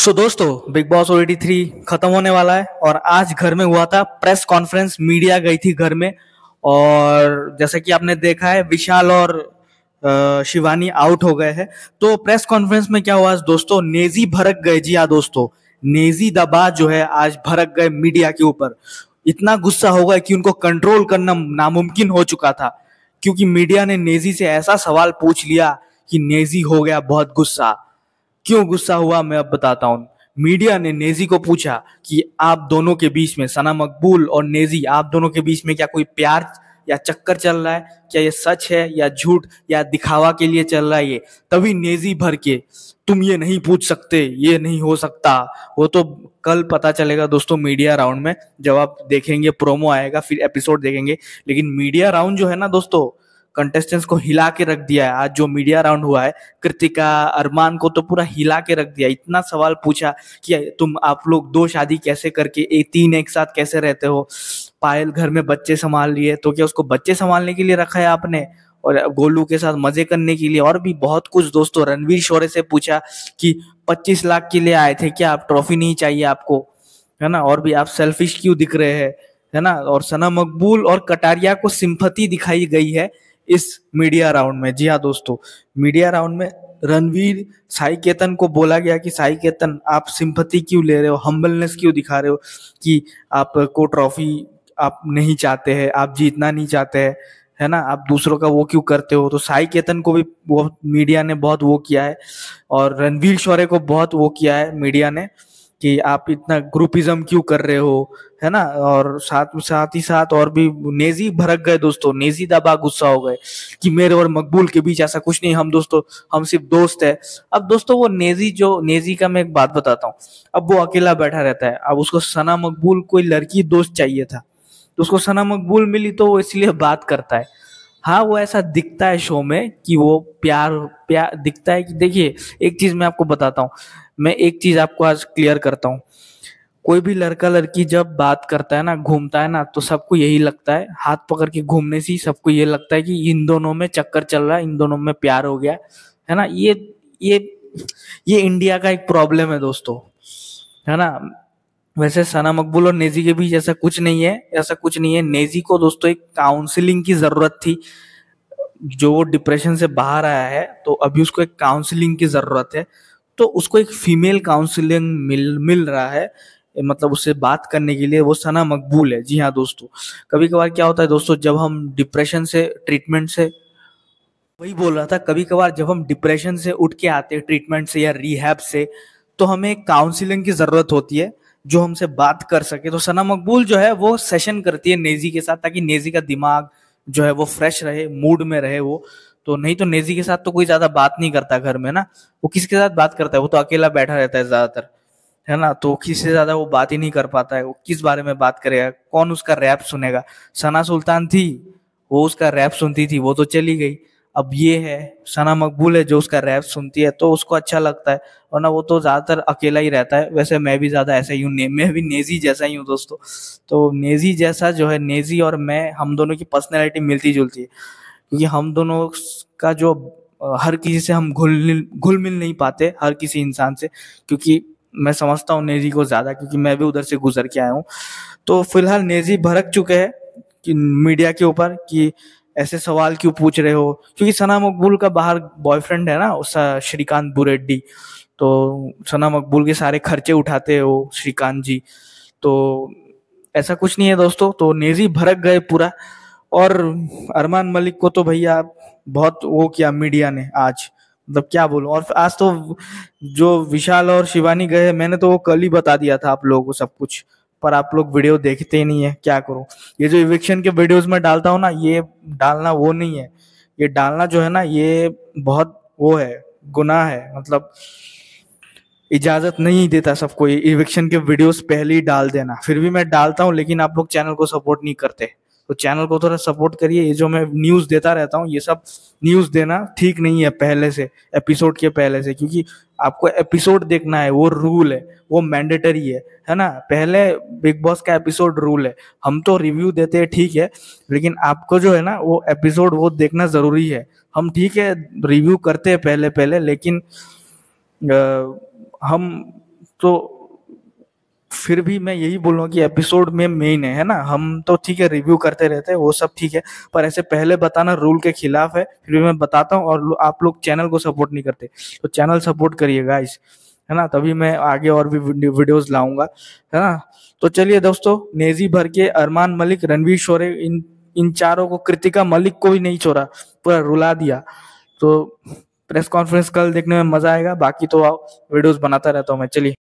सो so, दोस्तों Bigg Boss OTT three खत्म होने वाला है और आज घर में हुआ था प्रेस कॉन्फ्रेंस मीडिया गई थी घर में और जैसा कि आपने देखा है विशाल और शिवानी आउट हो गए हैं तो प्रेस कॉन्फ्रेंस में क्या हुआ दोस्तों नेजी भड़क गए जी हाँ दोस्तों नेजी दबा जो है आज भड़क गए मीडिया के ऊपर इतना गुस्सा हो गया कि उनको कंट्रोल करना नामुमकिन हो चुका था क्योंकि मीडिया ने नेजी से ऐसा सवाल पूछ लिया कि नेजी हो गया बहुत गुस्सा क्यों गुस्सा हुआ मैं अब बताता हूँ मीडिया ने नेजी को पूछा कि आप दोनों के बीच में सना मकबूल और नेजी आप दोनों के बीच में क्या कोई प्यार या चक्कर चल रहा है क्या ये सच है या झूठ या दिखावा के लिए चल रहा है ये तभी नेजी भर के तुम ये नहीं पूछ सकते ये नहीं हो सकता वो तो कल पता चलेगा दोस्तों मीडिया राउंड में जब आप देखेंगे प्रोमो आएगा फिर एपिसोड देखेंगे लेकिन मीडिया राउंड जो है ना दोस्तों कंटेस्टेंट्स को हिला के रख दिया है आज जो मीडिया राउंड हुआ है कृतिका अरमान को तो पूरा हिला के रख दिया इतना सवाल पूछा कि तुम आप लोग दो शादी कैसे करके ए, तीन एक साथ कैसे रहते हो पायल घर में बच्चे संभाल लिए तो क्या उसको बच्चे संभालने के लिए रखा है आपने और गोलू के साथ मजे करने के लिए और भी बहुत कुछ दोस्तों रणवीर शोरे से पूछा कि 25 लाख के लिए आए थे क्या आप ट्रॉफी नहीं चाहिए आपको है ना और भी आप सेल्फिश क्यों दिख रहे हैं है ना और सना मकबूल और कटारिया को सिंपति दिखाई गई है इस मीडिया राउंड में जी हाँ दोस्तों मीडिया राउंड में रणवीर साई केतन को बोला गया कि साई केतन आप सिंपत्ति क्यों ले रहे हो हम्बलनेस क्यों दिखा रहे हो कि आपको ट्रॉफी आप नहीं चाहते हैं आप जीतना नहीं चाहते हैं है ना आप दूसरों का वो क्यों करते हो तो साई केतन को भी वो मीडिया ने बहुत वो किया है और रणवीर शौर्य को बहुत वो किया है मीडिया ने कि आप इतना ग्रुपिज्म क्यों कर रहे हो है ना और साथ साथ ही साथ और भी नेजी भरक गए दोस्तों नेजी दबा गुस्सा हो गए कि मेरे और मकबूल के बीच ऐसा कुछ नहीं हम दोस्तों हम सिर्फ दोस्त है अब दोस्तों वो नेजी जो नेजी का मैं एक बात बताता हूँ अब वो अकेला बैठा रहता है अब उसको सना मकबूल कोई लड़की दोस्त चाहिए था तो उसको सना मकबूल मिली तो वो इसलिए बात करता है हाँ वो ऐसा दिखता है शो में कि वो प्यार प्यार दिखता है कि देखिए एक चीज मैं आपको बताता हूँ मैं एक चीज आपको आज क्लियर करता हूँ कोई भी लड़का लड़की जब बात करता है ना घूमता है ना तो सबको यही लगता है हाथ पकड़ के घूमने से ही सबको ये लगता है कि इन दोनों में चक्कर चल रहा है इन दोनों में प्यार हो गया है ना ये ये ये इंडिया का एक प्रॉब्लम है दोस्तों है ना वैसे सना मकबूल और नेजी के बीच ऐसा कुछ नहीं है ऐसा कुछ नहीं है नेजी को दोस्तों एक काउंसलिंग की जरूरत थी जो वो डिप्रेशन से बाहर आया है तो अभी उसको एक काउंसलिंग की जरूरत है तो उसको एक फीमेल काउंसिलिंग मिल मिल रहा है मतलब उससे बात करने के लिए वो सना मकबूल है जी हाँ दोस्तों कभी कभार क्या होता है दोस्तों जब हम डिप्रेशन से ट्रीटमेंट से वही बोल रहा था कभी कभार जब हम डिप्रेशन से उठ के आते हैं ट्रीटमेंट से या रिहैब से तो हमें काउंसिलिंग की ज़रूरत होती है जो हमसे बात कर सके तो सना मकबूल जो है वो सेशन करती है नेजी के साथ ताकि नेजी का दिमाग जो है वो फ्रेश रहे मूड में रहे वो तो नहीं तो नेजी के साथ तो कोई ज्यादा बात नहीं करता घर में ना वो किसके साथ बात करता है वो तो अकेला बैठा रहता है ज्यादातर है ना तो किसी से ज्यादा वो बात ही नहीं कर पाता है वो किस बारे में बात करेगा कौन उसका रैप सुनेगा सना सुल्तान थी वो उसका रैप सुनती थी वो तो चली गई अब ये है सना मकबूल है जो उसका रैप सुनती है तो उसको अच्छा लगता है वरना वो तो ज़्यादातर अकेला ही रहता है वैसे मैं भी ज़्यादा ऐसा ही हूँ मैं भी नेजी जैसा ही हूँ दोस्तों तो नेजी जैसा जो है नेजी और मैं हम दोनों की पर्सनैलिटी मिलती जुलती है क्योंकि हम दोनों का जो हर किसी से हम घुल घुल मिल नहीं पाते हर किसी इंसान से क्योंकि मैं समझता हूँ नेजी को ज़्यादा क्योंकि मैं भी उधर से गुजर के आया हूँ तो फिलहाल नेजी भड़क चुके हैं कि मीडिया के ऊपर कि ऐसे सवाल क्यों पूछ रहे हो क्योंकि सना मकबूल का बाहर बॉयफ्रेंड है ना उस श्रीकांत बुरेड्डी तो सना मकबूल के सारे खर्चे उठाते हो श्रीकांत जी तो ऐसा कुछ नहीं है दोस्तों तो नेजी भड़क गए पूरा और अरमान मलिक को तो भैया बहुत वो किया मीडिया ने आज मतलब क्या बोलो और आज तो जो विशाल और शिवानी गए मैंने तो वो कल ही बता दिया था आप लोगों को सब कुछ पर आप लोग वीडियो देखते ही नहीं है क्या करो ये जो इविक्शन के वीडियोस में डालता हूँ ना ये डालना वो नहीं है ये डालना जो है ना ये बहुत वो है गुनाह है मतलब इजाजत नहीं देता सबको इविक्शन के वीडियोस पहले ही डाल देना फिर भी मैं डालता हूँ लेकिन आप लोग चैनल को सपोर्ट नहीं करते तो चैनल को थोड़ा सपोर्ट करिए ये जो मैं न्यूज़ देता रहता हूँ ये सब न्यूज़ देना ठीक नहीं है पहले से एपिसोड के पहले से क्योंकि आपको एपिसोड देखना है वो रूल है वो मैंडेटरी है है ना पहले बिग बॉस का एपिसोड रूल है हम तो रिव्यू देते हैं ठीक है लेकिन आपको जो है ना वो एपिसोड वो देखना ज़रूरी है हम ठीक है रिव्यू करते हैं पहले पहले लेकिन आ, हम तो फिर भी मैं यही हूँ कि एपिसोड में मेन है है ना हम तो ठीक है रिव्यू करते रहते हैं वो सब ठीक है पर ऐसे पहले बताना रूल के खिलाफ है फिर भी मैं बताता हूँ और आप लोग चैनल को सपोर्ट नहीं करते तो चैनल सपोर्ट करिए गाइस है ना तभी मैं आगे और भी वीडियोस लाऊंगा है ना तो चलिए दोस्तों नेजी भर के अरमान मलिक रणवीर शोरे इन इन चारों को कृतिका मलिक को भी नहीं छोड़ा पूरा रुला दिया तो प्रेस कॉन्फ्रेंस कल देखने में मजा आएगा बाकी तो वीडियोस बनाता रहता हूँ मैं चलिए